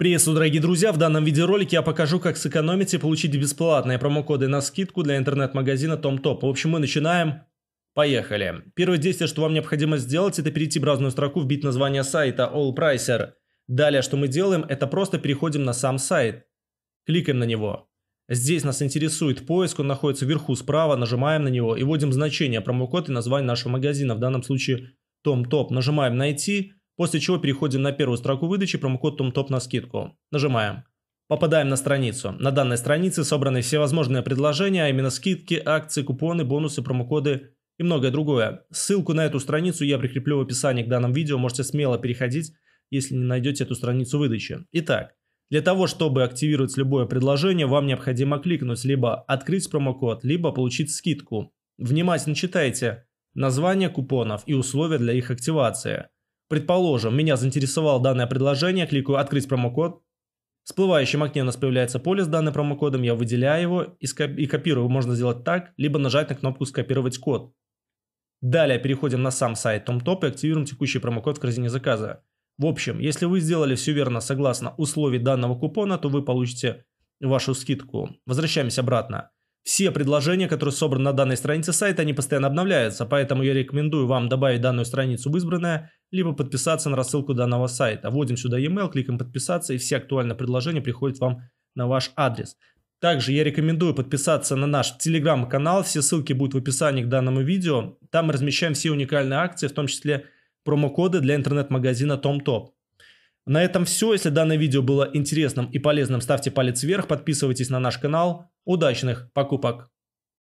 Приветствую, дорогие друзья! В данном видеоролике я покажу, как сэкономить и получить бесплатные промокоды на скидку для интернет-магазина TomTop. В общем, мы начинаем. Поехали. Первое действие, что вам необходимо сделать, это перейти в разную строку, вбить название сайта AllPricer. Далее, что мы делаем, это просто переходим на сам сайт. Кликаем на него. Здесь нас интересует поиск, он находится вверху справа, нажимаем на него и вводим значение промокод и название нашего магазина, в данном случае TomTop. Нажимаем «Найти», После чего переходим на первую строку выдачи, промокод TUMTOP на скидку. Нажимаем. Попадаем на страницу. На данной странице собраны всевозможные предложения, а именно скидки, акции, купоны, бонусы, промокоды и многое другое. Ссылку на эту страницу я прикреплю в описании к данному видео, можете смело переходить, если не найдете эту страницу выдачи. Итак, для того, чтобы активировать любое предложение, вам необходимо кликнуть либо «Открыть промокод», либо «Получить скидку». Внимательно читайте название купонов и условия для их активации – Предположим, меня заинтересовало данное предложение, кликаю «Открыть промокод». В всплывающем окне у нас появляется поле с данным промокодом, я выделяю его и, скоп- и копирую. Можно сделать так, либо нажать на кнопку «Скопировать код». Далее переходим на сам сайт TomTop и активируем текущий промокод в корзине заказа. В общем, если вы сделали все верно согласно условий данного купона, то вы получите вашу скидку. Возвращаемся обратно. Все предложения, которые собраны на данной странице сайта, они постоянно обновляются, поэтому я рекомендую вам добавить данную страницу в избранное либо подписаться на рассылку данного сайта. Вводим сюда e-mail, кликаем подписаться, и все актуальные предложения приходят вам на ваш адрес. Также я рекомендую подписаться на наш телеграм-канал, все ссылки будут в описании к данному видео. Там мы размещаем все уникальные акции, в том числе промокоды для интернет-магазина TomTop. На этом все. Если данное видео было интересным и полезным, ставьте палец вверх, подписывайтесь на наш канал. Удачных покупок!